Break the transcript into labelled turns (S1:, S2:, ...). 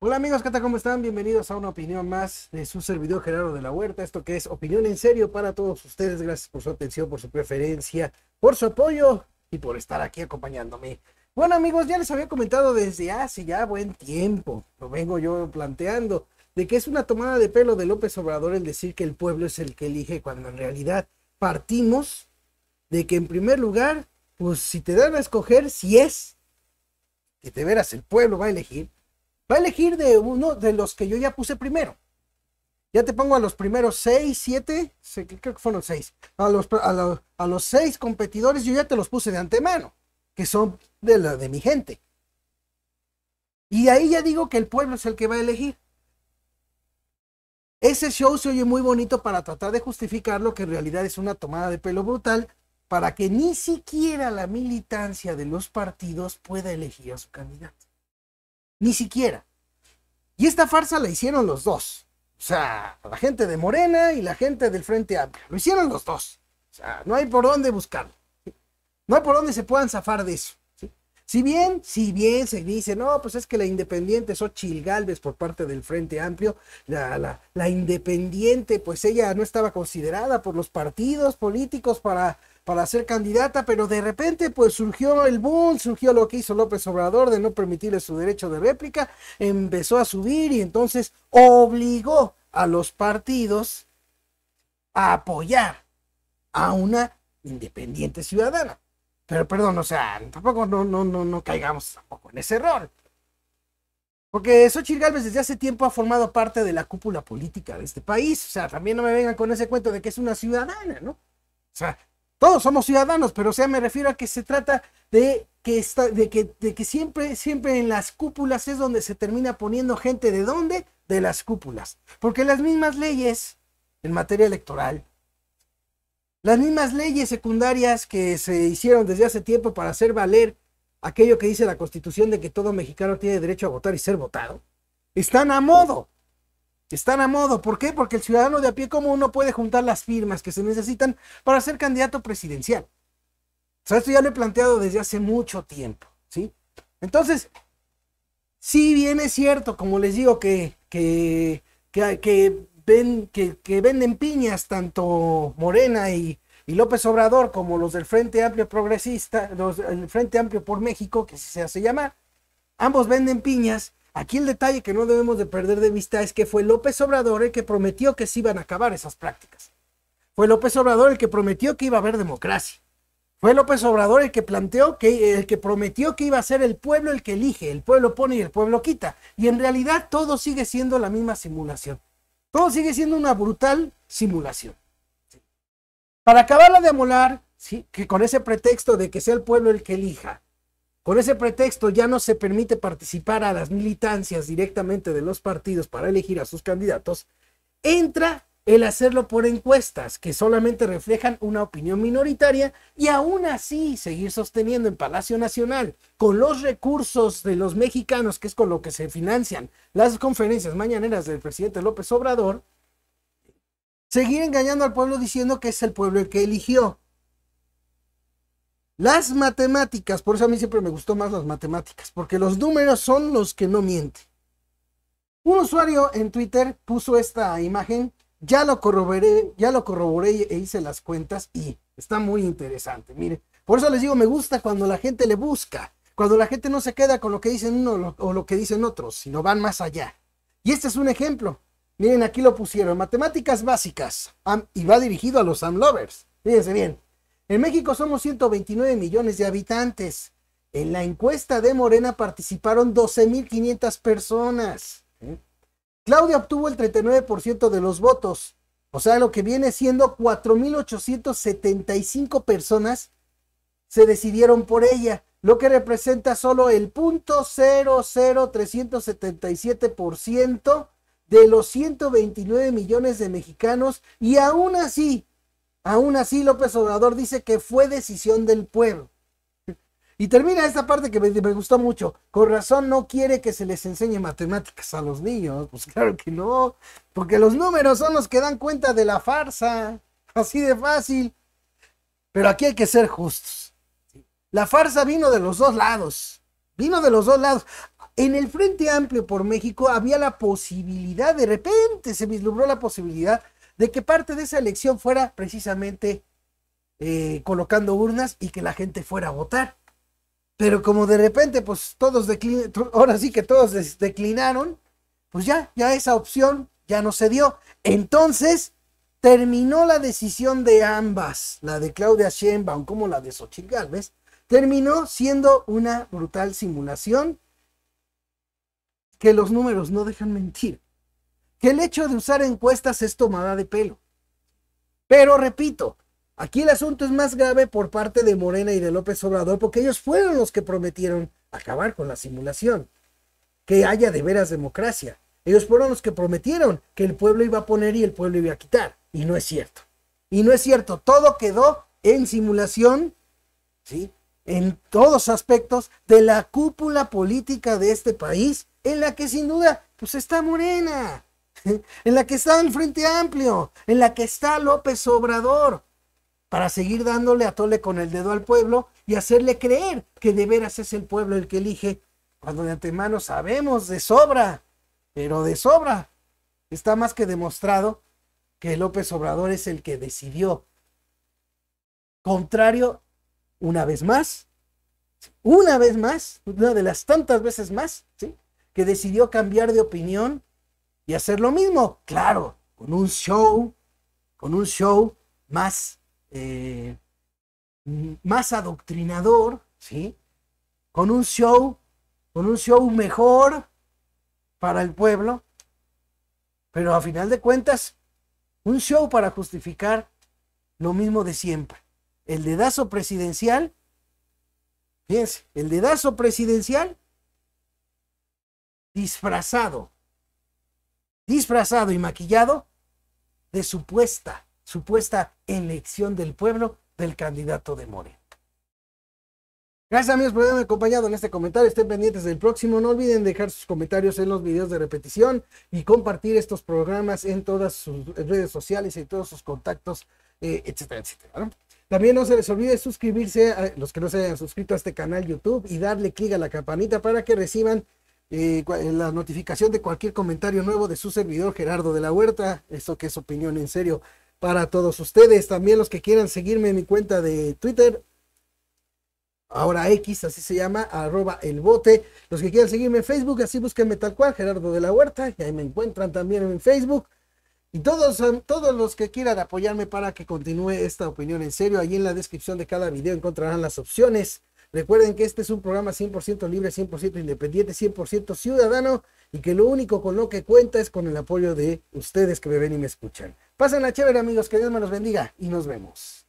S1: Hola amigos, ¿qué tal? ¿Cómo están? Bienvenidos a una opinión más de su servidor Gerardo de la Huerta. Esto que es opinión en serio para todos ustedes. Gracias por su atención, por su preferencia, por su apoyo y por estar aquí acompañándome. Bueno amigos, ya les había comentado desde hace ya buen tiempo, lo vengo yo planteando, de que es una tomada de pelo de López Obrador el decir que el pueblo es el que elige cuando en realidad partimos de que en primer lugar, pues si te dan a escoger, si es que te verás el pueblo va a elegir, Va a elegir de uno de los que yo ya puse primero. Ya te pongo a los primeros seis, siete, creo que fueron seis, A los, a, los, a los seis competidores yo ya te los puse de antemano, que son de de mi gente. Y ahí ya digo que el pueblo es el que va a elegir. Ese show se oye muy bonito para tratar de justificar lo que en realidad es una tomada de pelo brutal para que ni siquiera la militancia de los partidos pueda elegir a su candidato. Ni siquiera. Y esta farsa la hicieron los dos. O sea, la gente de Morena y la gente del Frente Amplio. Lo hicieron los dos. O sea, no hay por dónde buscarlo. No hay por dónde se puedan zafar de eso. Si bien, si bien se dice, no, pues es que la independiente es Ochil Galvez por parte del Frente Amplio, la, la independiente, pues ella no estaba considerada por los partidos políticos para para ser candidata, pero de repente pues surgió el boom, surgió lo que hizo López Obrador de no permitirle su derecho de réplica, empezó a subir y entonces obligó a los partidos a apoyar a una independiente ciudadana. Pero perdón, o sea, tampoco no, no, no, caigamos tampoco en ese error. Porque Xochitl Gálvez desde hace tiempo ha formado parte de la cúpula política de este país. O sea, también no me vengan con ese cuento de que es una ciudadana, ¿no? O sea, todos somos ciudadanos, pero o sea, me refiero a que se trata de que, está, de que, de que siempre, siempre en las cúpulas es donde se termina poniendo gente de dónde? De las cúpulas. Porque las mismas leyes en materia electoral, las mismas leyes secundarias que se hicieron desde hace tiempo para hacer valer aquello que dice la Constitución de que todo mexicano tiene derecho a votar y ser votado, están a modo están a modo. ¿Por qué? Porque el ciudadano de a pie como uno puede juntar las firmas que se necesitan para ser candidato presidencial. O sea, esto ya lo he planteado desde hace mucho tiempo, ¿sí? Entonces, si bien es cierto, como les digo, que, que, ven, que, venden piñas tanto Morena y, López Obrador como los del Frente Amplio Progresista, los, el Frente Amplio por México, que se hace llamar, ambos venden piñas Aquí el detalle que no debemos de perder de vista es que fue López Obrador el que prometió que se iban a acabar esas prácticas. Fue López Obrador el que prometió que iba a haber democracia. Fue López Obrador el que planteó que el que prometió que iba a ser el pueblo el que elige, el pueblo pone y el pueblo quita. Y en realidad todo sigue siendo la misma simulación. Todo sigue siendo una brutal simulación. Para acabarla de amolar, ¿sí? que con ese pretexto de que sea el pueblo el que elija, por ese pretexto ya no se permite participar a las militancias directamente de los partidos para elegir a sus candidatos. Entra el hacerlo por encuestas que solamente reflejan una opinión minoritaria y aún así seguir sosteniendo en Palacio Nacional con los recursos de los mexicanos, que es con lo que se financian las conferencias mañaneras del presidente López Obrador, seguir engañando al pueblo diciendo que es el pueblo el que eligió. Las matemáticas, por eso a mí siempre me gustó más las matemáticas, porque los números son los que no mienten. Un usuario en Twitter puso esta imagen, ya lo corroboré, ya lo corroboré e hice las cuentas y está muy interesante. miren. por eso les digo, me gusta cuando la gente le busca, cuando la gente no se queda con lo que dicen uno o lo que dicen otros, sino van más allá. Y este es un ejemplo. Miren, aquí lo pusieron, matemáticas básicas, y va dirigido a los AMLOVERS, Lovers. Fíjense bien, en México somos 129 millones de habitantes. En la encuesta de Morena participaron 12.500 personas. ¿eh? Claudia obtuvo el 39% de los votos, o sea, lo que viene siendo 4.875 personas se decidieron por ella, lo que representa solo el 0.00377% de los 129 millones de mexicanos y aún así Aún así, López Obrador dice que fue decisión del pueblo. Y termina esta parte que me, gustó mucho. Con razón no quiere que se les enseñe matemáticas a los niños. Pues claro que no. Porque los números son los que dan cuenta de la farsa. Así de fácil. Pero aquí hay que ser justos. La farsa vino de los dos lados. Vino de los dos lados. En el Frente Amplio por México había la posibilidad, de repente se vislumbró la posibilidad de que parte de esa elección fuera precisamente eh, colocando urnas y que la gente fuera a votar. Pero como de repente, pues todos declinaron, ahora sí que todos declinaron, pues ya, ya esa opción ya no se dio. Entonces, terminó la decisión de ambas, la de Claudia Sheinbaum como la de Xochitl Gálvez, terminó siendo una brutal simulación que los números no dejan mentir que el hecho de usar encuestas es tomada de pelo. Pero repito, aquí el asunto es más grave por parte de Morena y de López Obrador porque ellos fueron los que prometieron acabar con la simulación, que haya de veras democracia. Ellos fueron los que prometieron que el pueblo iba a poner y el pueblo iba a quitar. Y no es cierto. Y no es cierto. Todo quedó en simulación, ¿sí? En todos aspectos de la cúpula política de este país, en la que sin duda, pues está Morena en la que está el Frente Amplio, en la que está López Obrador, para seguir dándole a tole con el dedo al pueblo y hacerle creer que de veras es el pueblo el que elige, cuando de antemano sabemos de sobra, pero de sobra. Está más que demostrado que López Obrador es el que decidió. Contrario, una vez más, una vez más, una de las tantas veces más, ¿sí? que decidió cambiar de opinión y hacer lo mismo, claro, con un show, con un show más, eh, más adoctrinador, ¿sí? Con un show, con un show mejor para el pueblo, pero a final de cuentas, un show para justificar lo mismo de siempre. El dedazo presidencial, fíjense, el dedazo presidencial disfrazado disfrazado y maquillado de supuesta, supuesta elección del pueblo del candidato de Morena. Gracias amigos por haberme acompañado en este comentario. Estén pendientes del próximo. No olviden dejar sus comentarios en los videos de repetición y compartir estos programas en todas sus redes sociales y todos sus contactos, eh, etcétera, etcétera. También no se les olvide suscribirse a los que no se hayan suscrito a este canal YouTube y darle clic a la campanita para que reciban eh, eh, la notificación de cualquier comentario nuevo de su servidor Gerardo de la Huerta. Eso que es opinión en serio para todos ustedes. También los que quieran seguirme en mi cuenta de Twitter. Ahora X, así se llama, arroba el bote. Los que quieran seguirme en Facebook, así búsquenme tal cual, Gerardo de la Huerta. Y ahí me encuentran también en Facebook. Y todos, todos los que quieran apoyarme para que continúe esta opinión en serio, ahí en la descripción de cada video encontrarán las opciones Recuerden que este es un programa 100% libre, 100% independiente, 100% ciudadano y que lo único con lo que cuenta es con el apoyo de ustedes que me ven y me escuchan. Pasen a chévere amigos, que Dios me los bendiga y nos vemos.